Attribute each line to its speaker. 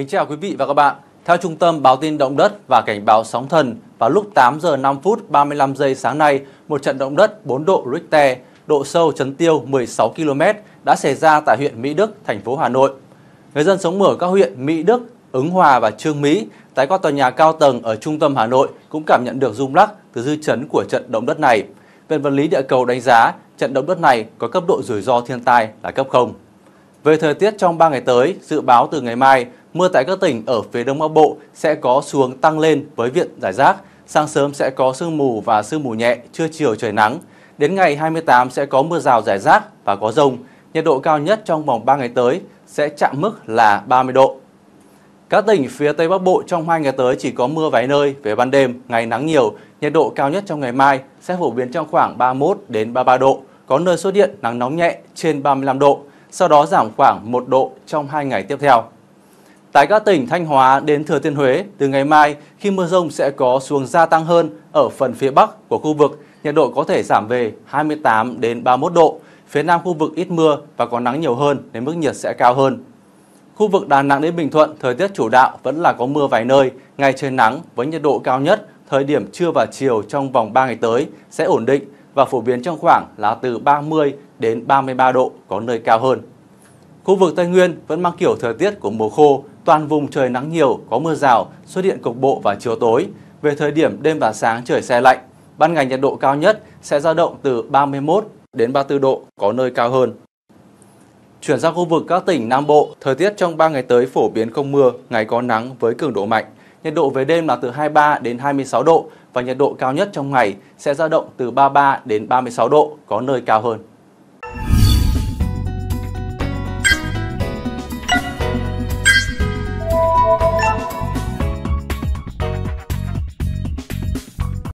Speaker 1: Kính chào quý vị và các bạn. Theo Trung tâm Báo tin Động đất và Cảnh báo Sóng thần, vào lúc 8 giờ 5 phút 35 giây sáng nay, một trận động đất 4 độ Richter, độ sâu chấn tiêu 16 km đã xảy ra tại huyện Mỹ Đức, thành phố Hà Nội. Người dân sống ở các huyện Mỹ Đức, Ứng Hòa và Trương Mỹ, tại các tòa nhà cao tầng ở trung tâm Hà Nội cũng cảm nhận được rung lắc từ dư chấn của trận động đất này. Viện vật lý địa cầu đánh giá trận động đất này có cấp độ rủi ro thiên tai là cấp 0. Về thời tiết trong 3 ngày tới, dự báo từ ngày mai, mưa tại các tỉnh ở phía đông bắc bộ sẽ có xuống tăng lên với viện giải rác. Sáng sớm sẽ có sương mù và sương mù nhẹ, trưa chiều trời nắng. Đến ngày 28 sẽ có mưa rào rải rác và có rông. Nhiệt độ cao nhất trong vòng 3 ngày tới sẽ chạm mức là 30 độ. Các tỉnh phía Tây Bắc Bộ trong hai ngày tới chỉ có mưa vài nơi, về ban đêm, ngày nắng nhiều, nhiệt độ cao nhất trong ngày mai sẽ phổ biến trong khoảng 31 đến 33 độ, có nơi xuất hiện nắng nóng nhẹ trên 35 độ, sau đó giảm khoảng 1 độ trong hai ngày tiếp theo. Tại các tỉnh Thanh Hóa đến Thừa Thiên Huế, từ ngày mai khi mưa rông sẽ có xuống gia tăng hơn ở phần phía Bắc của khu vực, nhiệt độ có thể giảm về 28 đến 31 độ. Phía Nam khu vực ít mưa và có nắng nhiều hơn nên mức nhiệt sẽ cao hơn. Khu vực Đà Nẵng đến Bình Thuận, thời tiết chủ đạo vẫn là có mưa vài nơi, ngày trời nắng với nhiệt độ cao nhất thời điểm trưa và chiều trong vòng 3 ngày tới sẽ ổn định và phổ biến trong khoảng là từ 30 đến 33 độ, có nơi cao hơn. Khu vực Tây Nguyên vẫn mang kiểu thời tiết của mùa khô Toàn vùng trời nắng nhiều, có mưa rào, xuất hiện cục bộ vào chiều tối. Về thời điểm đêm và sáng trời xe lạnh, ban ngày nhiệt độ cao nhất sẽ dao động từ 31 đến 34 độ, có nơi cao hơn. Chuyển sang khu vực các tỉnh Nam Bộ, thời tiết trong 3 ngày tới phổ biến không mưa, ngày có nắng với cường độ mạnh. Nhiệt độ về đêm là từ 23 đến 26 độ và nhiệt độ cao nhất trong ngày sẽ dao động từ 33 đến 36 độ, có nơi cao hơn.